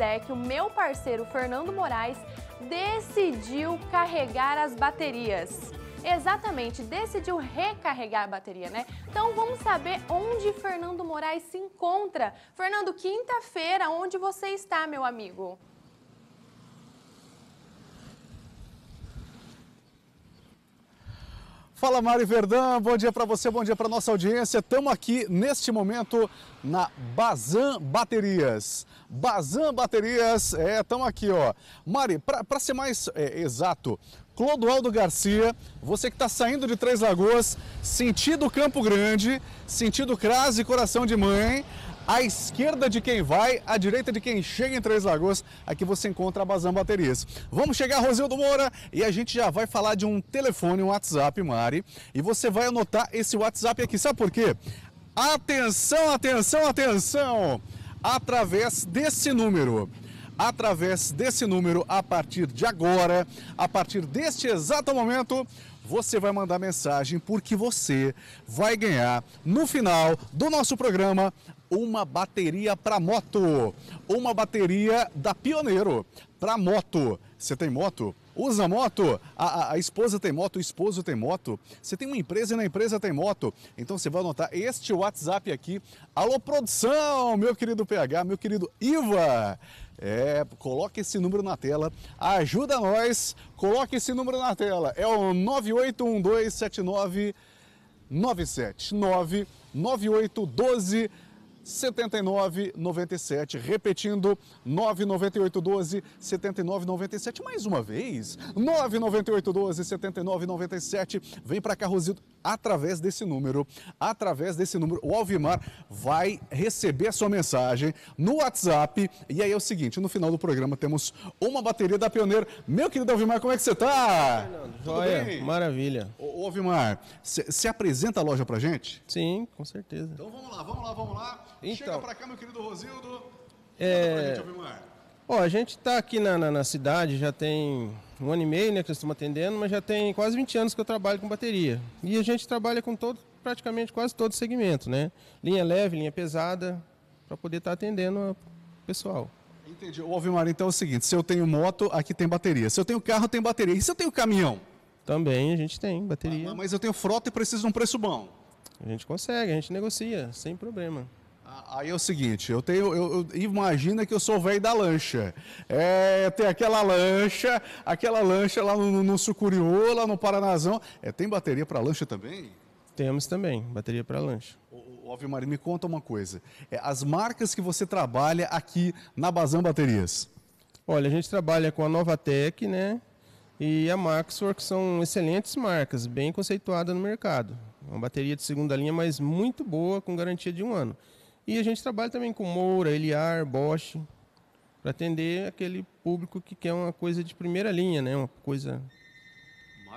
é que o meu parceiro Fernando Moraes decidiu carregar as baterias. Exatamente, decidiu recarregar a bateria, né? Então vamos saber onde Fernando Moraes se encontra. Fernando, quinta-feira, onde você está, meu amigo? Fala Mari Verdão, bom dia para você, bom dia para nossa audiência. Estamos aqui neste momento na Bazan Baterias. Bazan Baterias, é, estamos aqui, ó. Mari, para ser mais é, exato, Clodoaldo Garcia, você que está saindo de Três Lagoas, sentido Campo Grande, sentido Crase Coração de Mãe, à esquerda de quem vai, à direita de quem chega em Três Lagoas, aqui você encontra a Bazan Baterias. Vamos chegar Rosildo Moura e a gente já vai falar de um telefone, um WhatsApp, Mari, e você vai anotar esse WhatsApp aqui, sabe por quê? Atenção, atenção, atenção! Através desse número através desse número a partir de agora, a partir deste exato momento, você vai mandar mensagem porque você vai ganhar no final do nosso programa uma bateria para moto, uma bateria da Pioneiro para moto. Você tem moto? Usa moto? A, a, a, esposa tem moto, o esposo tem moto. Você tem uma empresa e na empresa tem moto. Então você vai anotar este WhatsApp aqui. Alô, produção, meu querido PH, meu querido Iva. É, coloque esse número na tela, ajuda nós, coloque esse número na tela. É o 981279979. 99812 7997, repetindo 99812 7997 mais uma vez. 99812 7997, vem para Carrozito através desse número, através desse número, o Alvimar vai receber a sua mensagem no WhatsApp. E aí é o seguinte, no final do programa temos uma bateria da Pioneira. Meu querido Alvimar, como é que você tá? Joia, maravilha. Ô, Alvimar, se apresenta a loja pra gente? Sim, com certeza. Então vamos lá, vamos lá, vamos lá. Então, Chega para cá, meu querido Rosildo. É... Gente, Ó, a gente está aqui na, na, na, cidade já tem um ano e meio, né, que nós estamos atendendo, mas já tem quase 20 anos que eu trabalho com bateria. E a gente trabalha com todo, praticamente quase todo segmento, né? Linha leve, linha pesada, para poder estar tá atendendo o pessoal. Entendi. O Alvimar, então é o seguinte: se eu tenho moto, aqui tem bateria. Se eu tenho carro, tem bateria. E se eu tenho caminhão? Também a gente tem bateria. Ah, mas eu tenho frota e preciso de um preço bom. A gente consegue, a gente negocia, sem problema. Ah, aí é o seguinte, eu tenho, eu, eu imagina que eu sou velho da lancha. É, tem aquela lancha, aquela lancha lá no, no Sucuriú, lá no Paranazão. É, tem bateria para lancha também? Temos também, bateria para lancha. O, Ave Maria, me conta uma coisa. É, as marcas que você trabalha aqui na Bazan Baterias? Olha, a gente trabalha com a Novatec, né? E a Maxwork são excelentes marcas, bem conceituada no mercado. É uma bateria de segunda linha, mas muito boa, com garantia de um ano. E a gente trabalha também com Moura, Eliar, Bosch, para atender aquele público que quer uma coisa de primeira linha, né? Uma coisa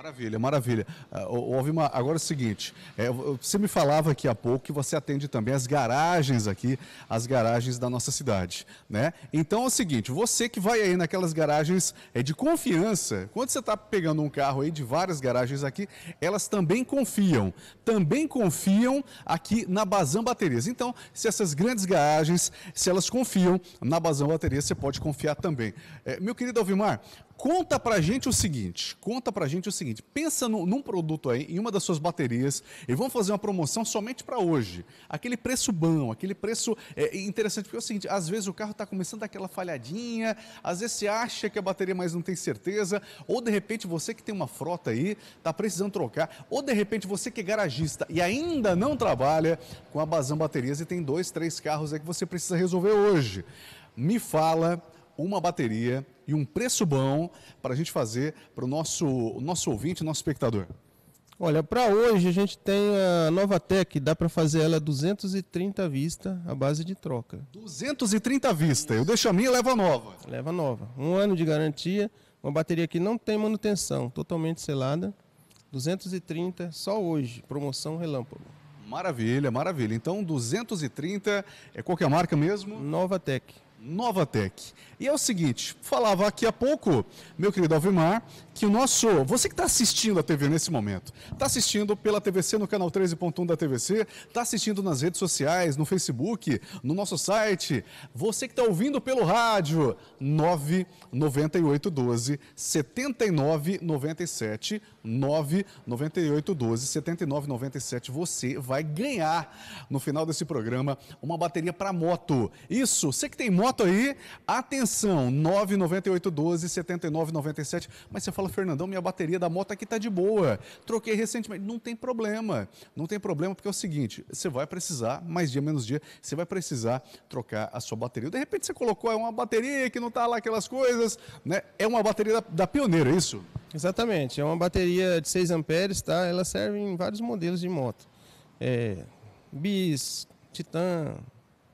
Maravilha, maravilha. Uh, ah, uma... Agora é o seguinte, é, você me falava aqui há pouco que você atende também as garagens aqui, as garagens da nossa cidade, né? Então é o seguinte, você que vai aí naquelas garagens é de confiança, quando você está pegando um carro aí de várias garagens aqui, elas também confiam, também confiam aqui na Bazan Baterias. Então, se essas grandes garagens, se elas confiam na Bazan Baterias, você pode confiar também. É, meu querido Alvimar, Conta pra gente o seguinte, conta pra gente o seguinte, pensa no, num produto aí, em uma das suas baterias, e vamos fazer uma promoção somente para hoje. Aquele preço bom, aquele preço é, interessante, porque é o seguinte, às vezes o carro está começando aquela falhadinha, às vezes você acha que a bateria, mas não tem certeza, ou de repente você que tem uma frota aí, tá precisando trocar, ou de repente você que é garagista e ainda não trabalha com a Bazan Baterias e tem dois, três carros aí que você precisa resolver hoje. Me fala uma bateria e um preço bom para a gente fazer para o nosso, o nosso ouvinte, nosso espectador? Olha, para hoje a gente tem a Novatec, dá para fazer ela 230 vista, a base de troca. 230 vista, eu deixo a minha e levo a nova. Leva a nova. Um ano de garantia, uma bateria que não tem manutenção, totalmente selada. 230 só hoje, promoção relâmpago. Maravilha, maravilha. Então 230 é qualquer é marca mesmo? Novatec. Novatec. E é o seguinte, falava aqui há pouco, meu querido Alvimar, que o nosso, você que está assistindo a TV nesse momento, está assistindo pela TVC no canal 13.1 da TVC, está assistindo nas redes sociais, no Facebook, no nosso site, você que está ouvindo pelo rádio, 99812 7997, 99812 7997, você vai ganhar no final desse programa uma bateria para moto. Isso, você que tem moto Anota aí, atenção, 998127997. Mas você fala, Fernandão, minha bateria da moto aqui tá de boa. Troquei recentemente. Não tem problema. Não tem problema, porque é o seguinte: você vai precisar, mais dia, menos dia, você vai precisar trocar a sua bateria. De repente você colocou é uma bateria que não tá lá aquelas coisas, né? É uma bateria da, da pioneira, é isso? Exatamente, é uma bateria de 6 amperes, tá? Ela serve em vários modelos de moto. É, bis, Titan,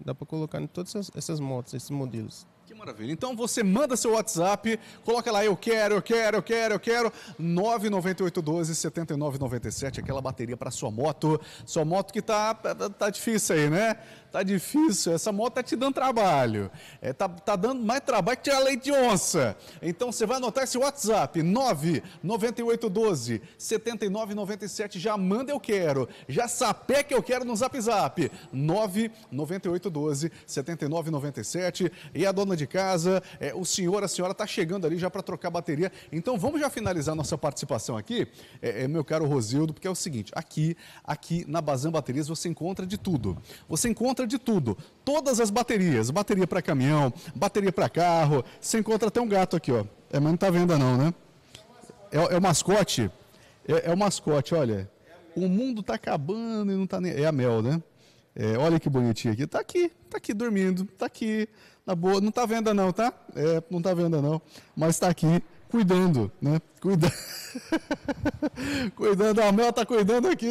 Dá para colocar em todas essas, essas motos, esses modelos maravilha. Então você manda seu WhatsApp, coloca lá eu quero, eu quero, eu quero, eu quero 99812 7997, aquela bateria para sua moto. Sua moto que tá tá difícil aí, né? Tá difícil, essa moto tá te dando trabalho. É, tá, tá dando mais trabalho que tirar leite de onça. Então você vai anotar esse WhatsApp 99812 7997, já manda eu quero, já sapé que eu quero no Zap Zap. 99812 7997 e a dona de casa, é, o senhor, a senhora está chegando ali já para trocar bateria. Então vamos já finalizar nossa participação aqui, é, é, meu caro Rosildo, porque é o seguinte: aqui, aqui na Bazan Baterias você encontra de tudo. Você encontra de tudo. Todas as baterias, bateria para caminhão, bateria para carro. Você encontra até um gato aqui, ó. É, mas não está venda não, né? É, é o mascote. É, é o mascote, olha. O mundo está acabando e não está nem. É a Mel, né? É, olha que bonitinho aqui. Tá aqui, tá aqui dormindo, tá aqui na boa. Não tá vendo não, tá? É, não tá vendo não, mas tá aqui cuidando, né? Cuida... cuidando, a Mel tá cuidando aqui.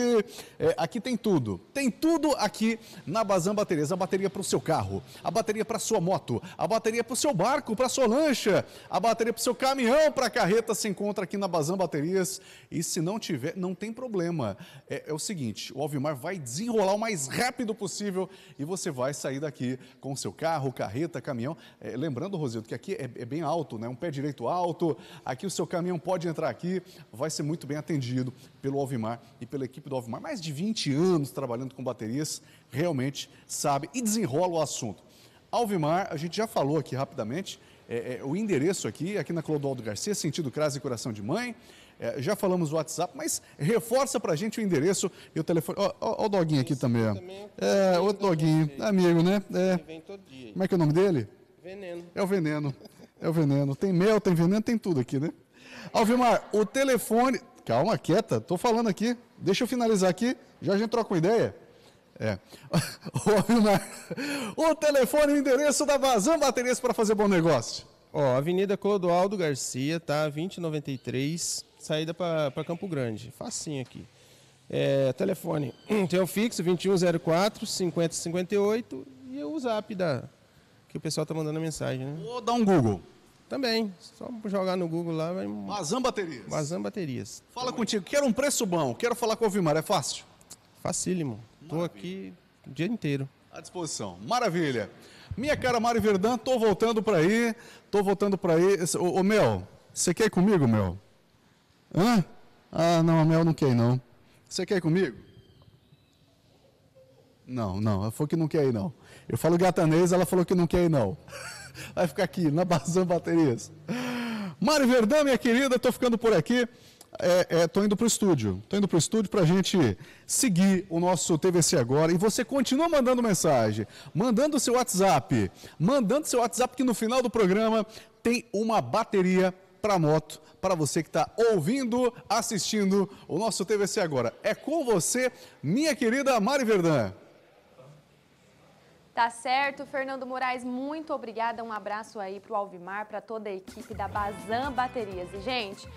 É, aqui tem tudo. Tem tudo aqui na Bazan Baterias. A bateria para o seu carro, a bateria para sua moto, a bateria para o seu barco, para sua lancha, a bateria para o seu caminhão, para a carreta se encontra aqui na Bazan Baterias. E se não tiver, não tem problema. É, é o seguinte, o Alvimar vai desenrolar o mais rápido possível e você vai sair daqui com seu carro, carreta, caminhão. É, lembrando, Rosildo, que aqui é, é, bem alto, né? Um pé direito alto. Aqui o seu caminhão pode pode entrar aqui, vai ser muito bem atendido pelo Alvimar e pela equipe do Alvimar. Mais de 20 anos trabalhando com baterias, realmente sabe e desenrola o assunto. Alvimar, a gente já falou aqui rapidamente, é, é, o endereço aqui, aqui na Clodoaldo Garcia, sentido Crase e Coração de Mãe. É, já falamos o WhatsApp, mas reforça pra gente o endereço e o telefone. Olha o doguinho aqui também. Ó. É, é outro doguinho, amigo, né? É. Como é que é o nome dele? Veneno. É o veneno. É o veneno. Tem mel, tem veneno, tem tudo aqui, né? Alvimar, o telefone. Calma, quieta, tô falando aqui. Deixa eu finalizar aqui, já a gente troca uma ideia. É. o telefone e é o endereço da Vazão Baterias para fazer bom negócio. Ó, Avenida Clodoaldo Garcia, tá? 2093, saída para Campo Grande. Facinho aqui. É, telefone tem o fixo 2104 5058 e o zap da, que o pessoal tá mandando mensagem, né? Vou dar um Google. Também, só jogar no Google lá vai. Baterias. Bazan Baterias. Fala também. contigo, quero um preço bom, quero falar com o Vimar, é fácil? Facílimo. Estou aqui o dia inteiro. À disposição. Maravilha. Minha cara Mário Verdão, tô voltando para aí, tô voltando para aí. Ô, ô Mel, você quer ir comigo, Mel? Hã? Ah, não, a Mel não quer não. Você quer ir comigo? Não, não, ela falou que não quer ir não. Eu falo gatanês, ela falou que não quer ir não. vai ficar aqui na Bazan Baterias. Mari Verdão, minha querida, estou ficando por aqui. Estou é, é, indo para o estúdio. Estou indo para o estúdio para a gente seguir o nosso TVC agora. E você continua mandando mensagem, mandando seu WhatsApp, mandando seu WhatsApp, que no final do programa tem uma bateria para moto para você que está ouvindo, assistindo o nosso TVC agora. É com você, minha querida Mari Verdão. Tá certo, Fernando Moraes, muito obrigada. Um abraço aí pro Alvimar, para toda a equipe da Bazan Baterias. E, gente,